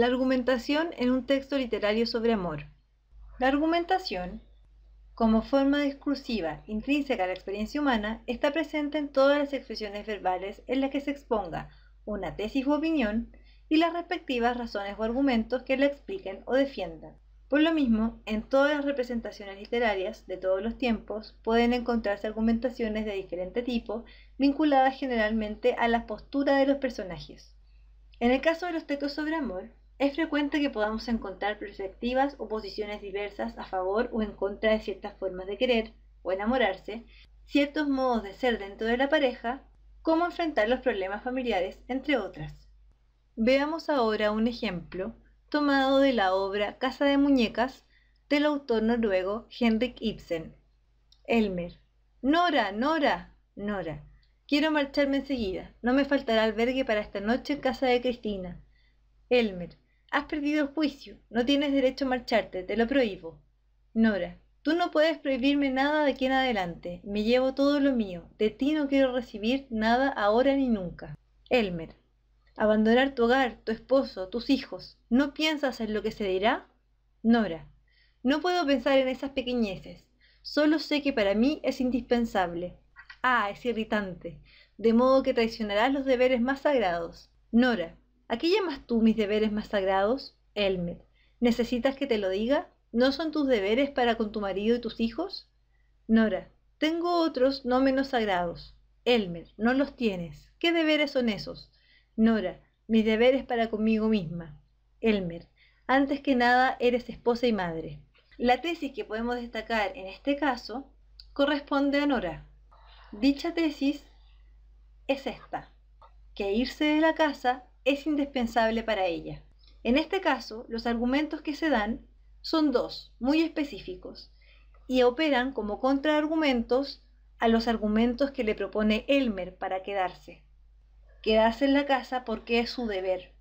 La argumentación en un texto literario sobre amor. La argumentación, como forma exclusiva intrínseca a la experiencia humana, está presente en todas las expresiones verbales en las que se exponga una tesis u opinión y las respectivas razones o argumentos que la expliquen o defiendan. Por lo mismo, en todas las representaciones literarias de todos los tiempos pueden encontrarse argumentaciones de diferente tipo vinculadas generalmente a la postura de los personajes. En el caso de los textos sobre amor, es frecuente que podamos encontrar perspectivas o posiciones diversas a favor o en contra de ciertas formas de querer o enamorarse, ciertos modos de ser dentro de la pareja, cómo enfrentar los problemas familiares, entre otras. Veamos ahora un ejemplo tomado de la obra Casa de Muñecas del autor noruego Henrik Ibsen. Elmer. Nora, Nora, Nora. Quiero marcharme enseguida. No me faltará albergue para esta noche en casa de Cristina. Elmer. Has perdido el juicio. No tienes derecho a marcharte. Te lo prohíbo. Nora, tú no puedes prohibirme nada de aquí en adelante. Me llevo todo lo mío. De ti no quiero recibir nada ahora ni nunca. Elmer, abandonar tu hogar, tu esposo, tus hijos. ¿No piensas en lo que se dirá? Nora, no puedo pensar en esas pequeñeces. Solo sé que para mí es indispensable. Ah, es irritante. De modo que traicionarás los deberes más sagrados. Nora, ¿A qué llamas tú mis deberes más sagrados? Elmer. ¿Necesitas que te lo diga? ¿No son tus deberes para con tu marido y tus hijos? Nora. Tengo otros no menos sagrados. Elmer. No los tienes. ¿Qué deberes son esos? Nora. Mis deberes para conmigo misma. Elmer. Antes que nada, eres esposa y madre. La tesis que podemos destacar en este caso corresponde a Nora. Dicha tesis es esta, que irse de la casa es indispensable para ella. En este caso, los argumentos que se dan son dos, muy específicos, y operan como contraargumentos a los argumentos que le propone Elmer para quedarse. Quedarse en la casa porque es su deber.